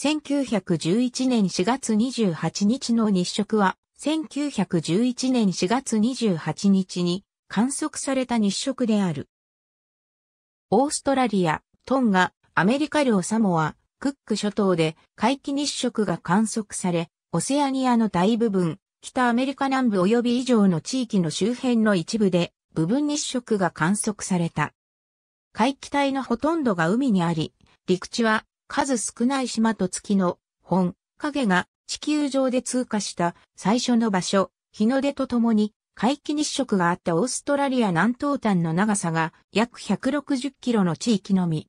1911年4月28日の日食は、1911年4月28日に観測された日食である。オーストラリア、トンガ、アメリカ領サモア、クック諸島で海既日食が観測され、オセアニアの大部分、北アメリカ南部及び以上の地域の周辺の一部で部分日食が観測された。海気帯のほとんどが海にあり、陸地は数少ない島と月の本、影が地球上で通過した最初の場所、日の出とともに皆既日食があったオーストラリア南東端の長さが約160キロの地域のみ。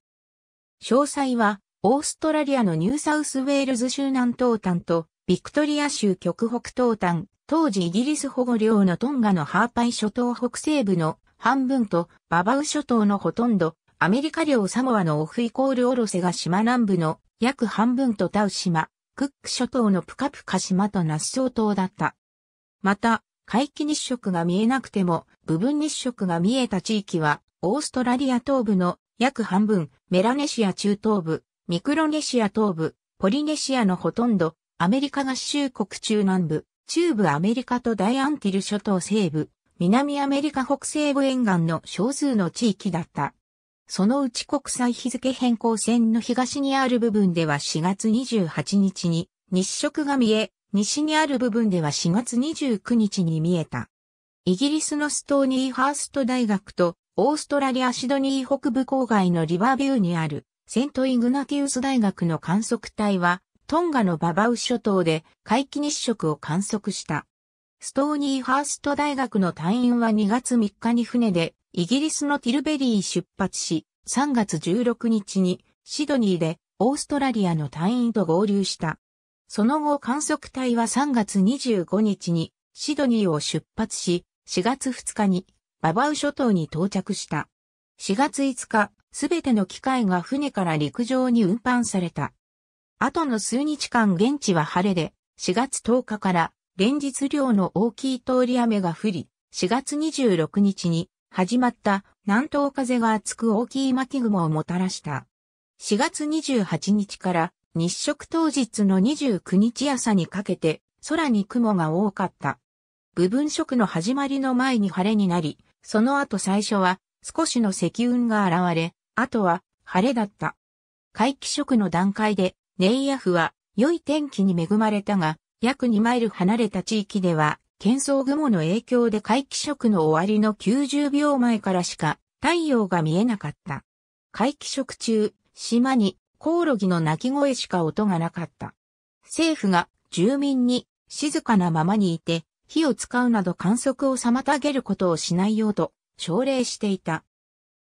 詳細はオーストラリアのニューサウスウェールズ州南東端とビクトリア州極北東端、当時イギリス保護領のトンガのハーパイ諸島北西部の半分とババウ諸島のほとんどアメリカ領サモアのオフイコールオロセが島南部の約半分とタウ島、クック諸島のプカプカ島とナッソー島だった。また、海域日食が見えなくても、部分日食が見えた地域は、オーストラリア東部の約半分、メラネシア中東部、ミクロネシア東部、ポリネシアのほとんど、アメリカ合衆国中南部、中部アメリカと大アンティル諸島西部、南アメリカ北西部沿岸の少数の地域だった。そのうち国際日付変更線の東にある部分では4月28日に日食が見え、西にある部分では4月29日に見えた。イギリスのストーニーハースト大学とオーストラリアシドニー北部郊外のリバービューにあるセントイグナティウス大学の観測隊はトンガのババウ諸島で回帰日食を観測した。ストーニーハースト大学の隊員は2月3日に船でイギリスのティルベリー出発し、3月16日にシドニーでオーストラリアの隊員と合流した。その後観測隊は3月25日にシドニーを出発し、4月2日にババウ諸島に到着した。4月5日、すべての機械が船から陸上に運搬された。後の数日間現地は晴れで、4月10日から連日量の大きい通り雨が降り、4月26日に始まった南東風が厚く大きい巻雲をもたらした。4月28日から日食当日の29日朝にかけて空に雲が多かった。部分食の始まりの前に晴れになり、その後最初は少しの積雲が現れ、あとは晴れだった。回帰食の段階でネイヤフは良い天気に恵まれたが、約2マイル離れた地域では喧騒雲の影響で回帰食の終わりの90秒前からしか太陽が見えなかった。回帰食中、島にコオロギの鳴き声しか音がなかった。政府が住民に静かなままにいて火を使うなど観測を妨げることをしないようと奨励していた。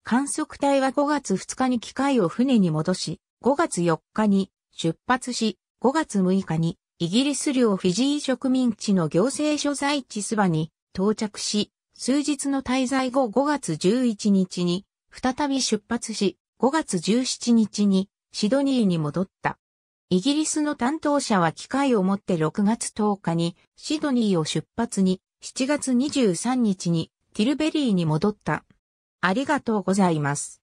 観測隊は5月2日に機械を船に戻し、5月4日に出発し、5月6日にイギリス領フィジー植民地の行政所在地スバに到着し、数日の滞在後5月11日に再び出発し、5月17日にシドニーに戻った。イギリスの担当者は機会を持って6月10日にシドニーを出発に7月23日にティルベリーに戻った。ありがとうございます。